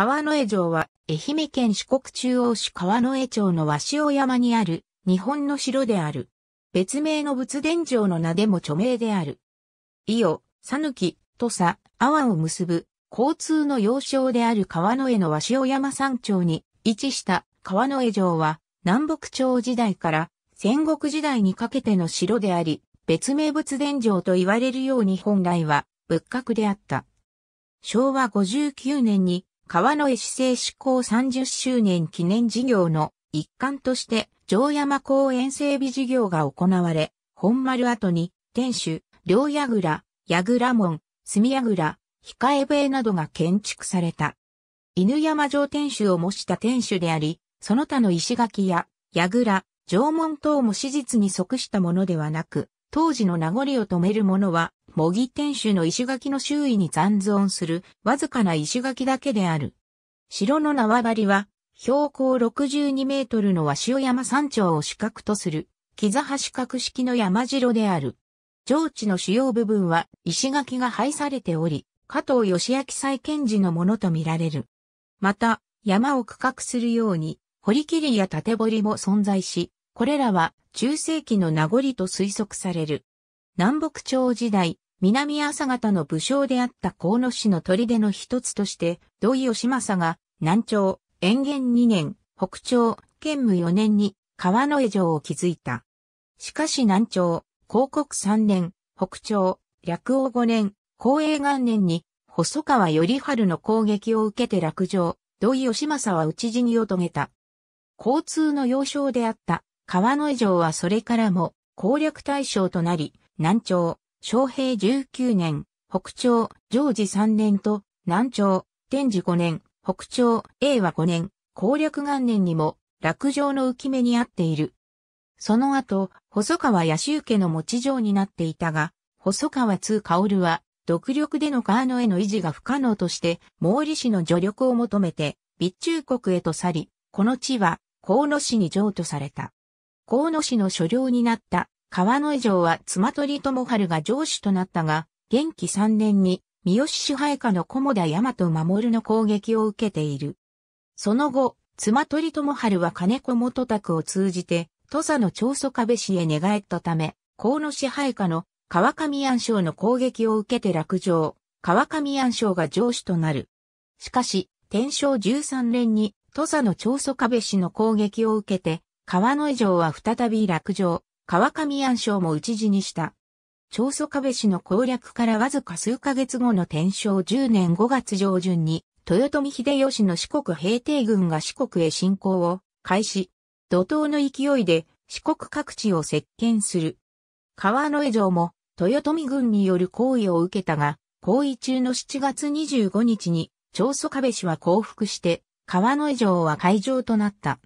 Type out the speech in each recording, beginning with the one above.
川之江城は、愛媛県四国中央市川之江町の鷲尾山にある、日本の城である。別名の仏殿城の名でも著名である。伊予、佐抜、土佐、阿波を結ぶ、交通の要衝である川之江の鷲尾山山頂に位置した川之江城は、南北朝時代から戦国時代にかけての城であり、別名仏殿城と言われるように本来は、仏閣であった。昭和59年に川の江市政施行30周年記念事業の一環として、城山公園整備事業が行われ、本丸跡に、天守、両櫓、櫓門、矢櫓、控え塀などが建築された。犬山城天守を模した天守であり、その他の石垣や、櫓、城門等も史実に即したものではなく、当時の名残を止めるものは、模擬天守の石垣の周囲に残存するわずかな石垣だけである。城の縄張りは、標高62メートルの鷲尾山山頂を四角とする、木座橋格式の山城である。上地の主要部分は石垣が配されており、加藤義明再建時のものとみられる。また、山を区画するように、堀切や縦堀も存在し、これらは中世紀の名残と推測される。南北朝時代、南朝方の武将であった河野氏の砦の一つとして、土井義政が、南朝、延元二年、北朝、建武四年に、川野江城を築いた。しかし南朝、広告三年、北朝、略王五年、公栄元年に、細川頼春の攻撃を受けて落城、土井義政は討ち死にを遂げた。交通の要衝であった川野江城はそれからも攻略対象となり、南朝、昭平19年、北朝、常時3年と、南朝、天治5年、北朝、英和5年、攻略元年にも、落城の浮き目にあっている。その後、細川八州家の持ち城になっていたが、細川通薫は、独力での川野への維持が不可能として、毛利氏の助力を求めて、備中国へと去り、この地は、河野氏に譲渡された。河野氏の所領になった川野城は妻取友春が城主となったが、元気3年に三好支配下の菰田大和守の攻撃を受けている。その後、妻取友春は金子元宅を通じて、土佐の長祖壁氏へ寝返ったため、河野支配下の川上安省の攻撃を受けて落城、川上安省が城主となる。しかし、天正13年に土佐の長祖壁氏の攻撃を受けて、川野城は再び落城。川上安省も打ち死にした。長祖壁氏の攻略からわずか数ヶ月後の天正10年5月上旬に、豊臣秀吉の四国平定軍が四国へ侵攻を開始。怒涛の勢いで四国各地を接見する。川の江城も豊臣軍による行為を受けたが、行為中の7月25日に、長祖壁氏は降伏して、川の江城は会場となった。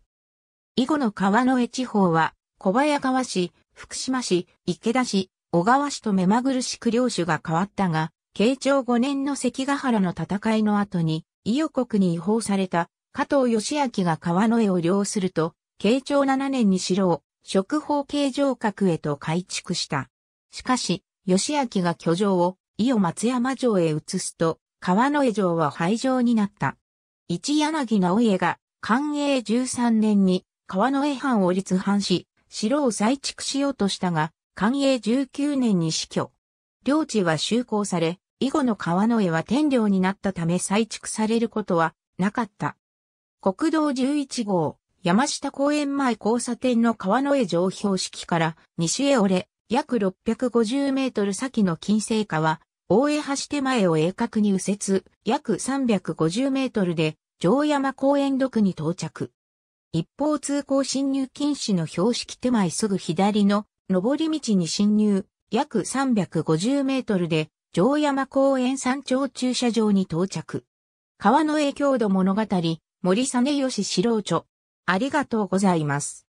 以後の川の江地方は、小早川市、福島市、池田市、小川市と目まぐるしく領主が変わったが、慶長5年の関ヶ原の戦いの後に、伊予国に違法された加藤義明が川の絵を領すると、慶長7年に城を、職法慶城閣へと改築した。しかし、義明が居城を伊予松山城へ移すと、川の絵城は廃城になった。一柳直家が、寛永13年に川の絵藩を立藩し、城を再築しようとしたが、寛永19年に死去。領地は修行され、以後の川の絵は天領になったため再築されることはなかった。国道11号、山下公園前交差点の川の絵上標識から西へ折れ、約650メートル先の金星下は、大江橋手前を鋭角に右折、約350メートルで、城山公園独に到着。一方通行進入禁止の標識手前すぐ左の上り道に進入、約350メートルで、城山公園山頂駐車場に到着。川の影響度物語、森実吉郎著。ありがとうございます。